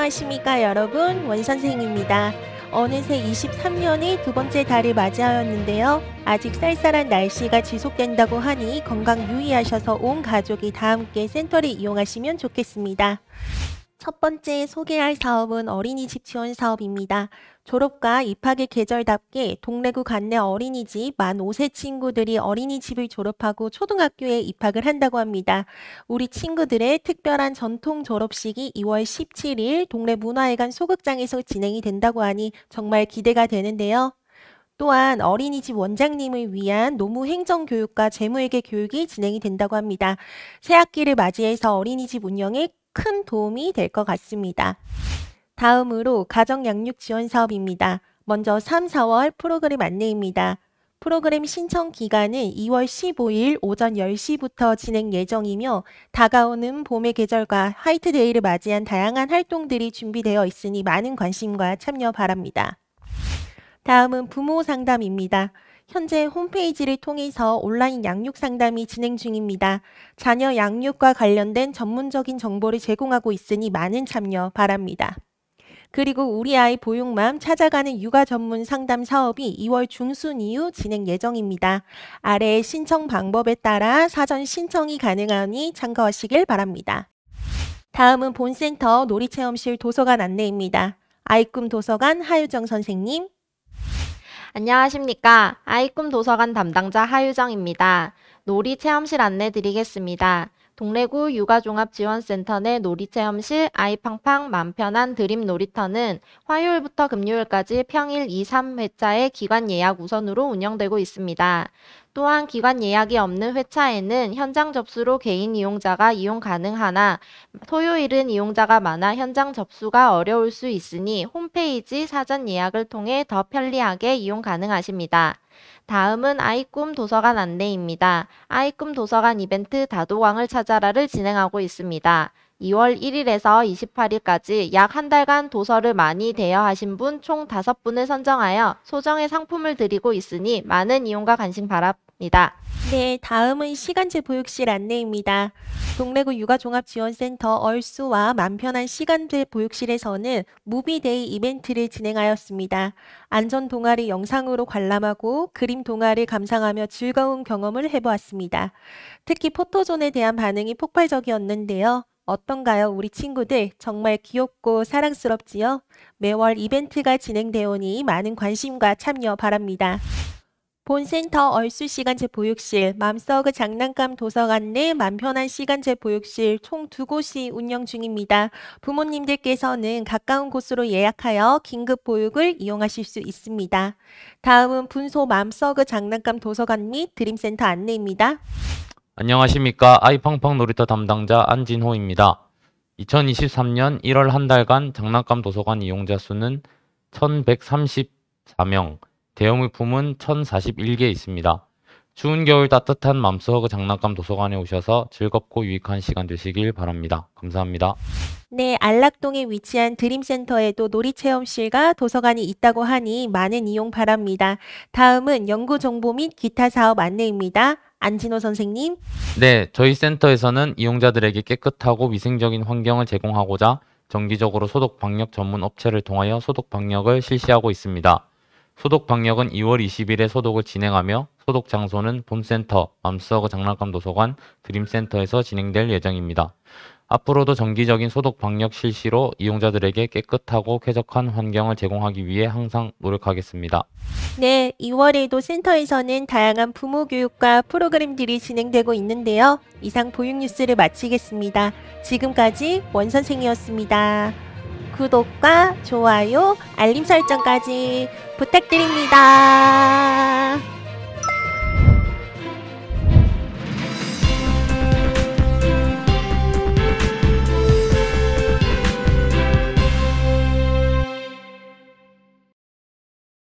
안녕하십니까 여러분 원선생입니다. 어느새 23년이 두 번째 달을 맞이하였는데요. 아직 쌀쌀한 날씨가 지속된다고 하니 건강 유의하셔서 온 가족이 다 함께 센터를 이용하시면 좋겠습니다. 첫 번째 소개할 사업은 어린이집 지원 사업입니다. 졸업과 입학의 계절답게 동래구 간내 어린이집 만 5세 친구들이 어린이집을 졸업하고 초등학교에 입학을 한다고 합니다. 우리 친구들의 특별한 전통 졸업식이 2월 17일 동래 문화회관 소극장에서 진행이 된다고 하니 정말 기대가 되는데요. 또한 어린이집 원장님을 위한 노무 행정 교육과 재무회계 교육이 진행이 된다고 합니다. 새학기를 맞이해서 어린이집 운영에 큰 도움이 될 것 같습니다. 다음으로 가정 양육 지원 사업입니다. 먼저 3, 4월 프로그램 안내입니다. 프로그램 신청 기간은 2월 15일 오전 10시부터 진행 예정이며 다가오는 봄의 계절과 화이트데이를 맞이한 다양한 활동들이 준비되어 있으니 많은 관심과 참여 바랍니다. 다음은 부모 상담입니다. 현재 홈페이지를 통해서 온라인 양육 상담이 진행 중입니다. 자녀 양육과 관련된 전문적인 정보를 제공하고 있으니 많은 참여 바랍니다. 그리고 우리 아이 보육맘 찾아가는 육아 전문 상담 사업이 2월 중순 이후 진행 예정입니다. 아래의 신청 방법에 따라 사전 신청이 가능하니 참고하시길 바랍니다. 다음은 본센터 놀이체험실 도서관 안내입니다. 아이꿈 도서관 하유정 선생님, 안녕하십니까. 아이꿈 도서관 담당자 하유정입니다. 놀이 체험실 안내 드리겠습니다. 동래구 육아종합지원센터 내 놀이체험실 아이팡팡 맘편한 드림 놀이터는 화요일부터 금요일까지 평일 2, 3회차의 기관 예약 우선으로 운영되고 있습니다. 또한 기관 예약이 없는 회차에는 현장 접수로 개인 이용자가 이용 가능하나 토요일은 이용자가 많아 현장 접수가 어려울 수 있으니 홈페이지 사전 예약을 통해 더 편리하게 이용 가능하십니다. 다음은 아이꿈 도서관 안내입니다. 아이꿈 도서관 이벤트 다도광을 찾아라를 진행하고 있습니다. 2월 1일에서 28일까지 약 한 달간 도서를 많이 대여하신 분 총 5분을 선정하여 소정의 상품을 드리고 있으니 많은 이용과 관심 바랍니다. 있습니다. 네, 다음은 시간제 보육실 안내입니다. 동래구 육아종합지원센터 얼수와 만편한 시간제 보육실에서는 무비데이 이벤트를 진행하였습니다. 안전 동아리 영상으로 관람하고 그림 동아리 감상하며 즐거운 경험을 해보았습니다. 특히 포토존에 대한 반응이 폭발적이었는데요. 어떤가요? 우리 친구들 정말 귀엽고 사랑스럽지요? 매월 이벤트가 진행되오니 많은 관심과 참여 바랍니다. 본센터 얼수시간 제보육실 맘서그 장난감 도서관 내 맘편한 시간 제보육실총 두 곳이 운영 중입니다. 부모님들께서는 가까운 곳으로 예약하여 긴급 보육을 이용하실 수 있습니다. 다음은 분소 맘서그 장난감 도서관 및 드림센터 안내입니다. 안녕하십니까. 아이팡팡 놀이터 담당자 안진호입니다. 2023년 1월 한 달간 장난감 도서관 이용자 수는 1134명, 대형물품은 1041개 있습니다. 추운 겨울 따뜻한 맘속 장난감 도서관에 오셔서 즐겁고 유익한 시간 되시길 바랍니다. 감사합니다. 네, 안락동에 위치한 드림센터에도 놀이체험실과 도서관이 있다고 하니 많은 이용 바랍니다. 다음은 연구 정보 및 기타 사업 안내입니다. 안진호 선생님. 네, 저희 센터에서는 이용자들에게 깨끗하고 위생적인 환경을 제공하고자 정기적으로 소독 방역 전문 업체를 통하여 소독 방역을 실시하고 있습니다. 소독 방역은 2월 20일에 소독을 진행하며 소독 장소는 봄센터, 맘스허그 장난감 도서관, 드림센터에서 진행될 예정입니다. 앞으로도 정기적인 소독 방역 실시로 이용자들에게 깨끗하고 쾌적한 환경을 제공하기 위해 항상 노력하겠습니다. 네, 2월에도 센터에서는 다양한 부모 교육과 프로그램들이 진행되고 있는데요. 이상 보육 뉴스를 마치겠습니다. 지금까지 원선생이었습니다. 구독과 좋아요, 알림 설정까지 부탁드립니다.